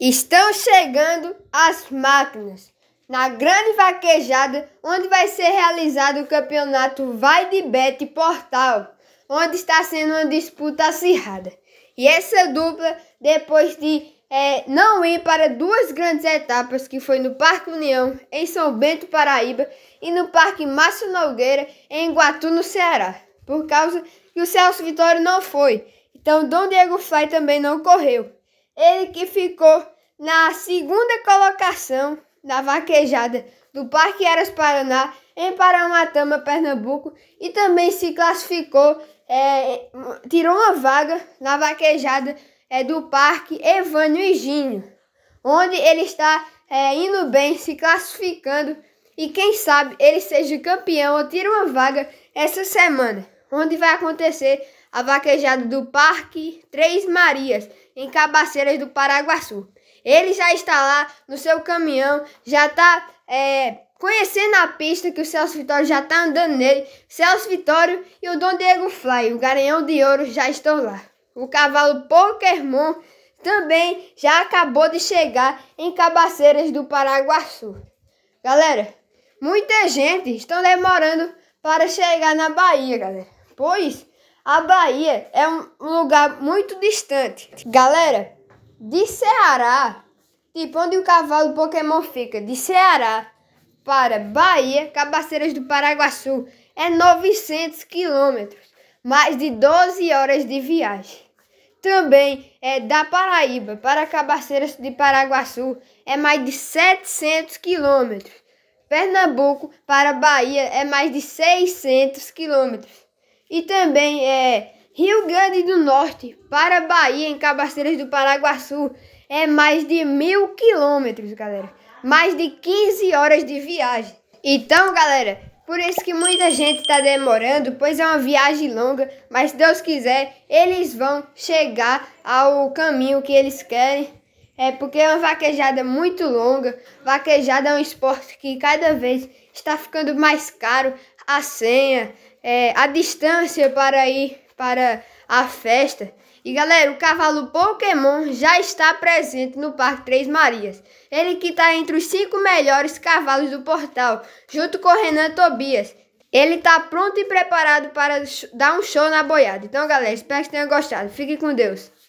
Estão chegando as máquinas na Grande Vaquejada, onde vai ser realizado o campeonato Vai de Bet Portal, onde está sendo uma disputa acirrada. E essa dupla, depois de é, não ir para duas grandes etapas, que foi no Parque União, em São Bento, Paraíba, e no Parque Márcio Nogueira, em Guatu, no Ceará, por causa que o Celso Vitório não foi. Então, Dom Diego Fly também não correu. Ele que ficou na segunda colocação da vaquejada do Parque Eras Paraná, em Paramatama, Pernambuco, e também se classificou, é, tirou uma vaga na vaquejada é, do Parque Evânio Higínio, onde ele está é, indo bem, se classificando, e quem sabe ele seja campeão ou tira uma vaga essa semana, onde vai acontecer a vaquejada do Parque Três Marias, em Cabaceiras do Paraguaçu. Ele já está lá no seu caminhão, já está é, conhecendo a pista que o Celso Vitório já está andando nele. Celso Vitório e o Dom Diego Fly, o Garanhão de Ouro, já estão lá. O cavalo Pokémon também já acabou de chegar em Cabaceiras do Paraguaçu. Galera, muita gente está demorando para chegar na Bahia, galera. Pois a Bahia é um lugar muito distante. Galera, de Ceará, tipo onde o cavalo Pokémon fica, de Ceará para Bahia, Cabaceiras do Paraguaçu, é 900 quilômetros, mais de 12 horas de viagem. Também é da Paraíba para Cabaceiras de Paraguaçu, é mais de 700 quilômetros. Pernambuco para Bahia é mais de 600 quilômetros e também é Rio Grande do Norte para Bahia, em Cabaceiras do Paraguaçu. É mais de mil quilômetros, galera. Mais de 15 horas de viagem. Então, galera, por isso que muita gente está demorando, pois é uma viagem longa, mas se Deus quiser, eles vão chegar ao caminho que eles querem. É porque é uma vaquejada muito longa. Vaquejada é um esporte que cada vez está ficando mais caro a senha, é, a distância para ir para a festa. E galera, o cavalo Pokémon já está presente no Parque Três Marias. Ele que está entre os cinco melhores cavalos do portal, junto com Renan Tobias. Ele está pronto e preparado para dar um show na boiada. Então, galera, espero que tenham gostado. Fique com Deus.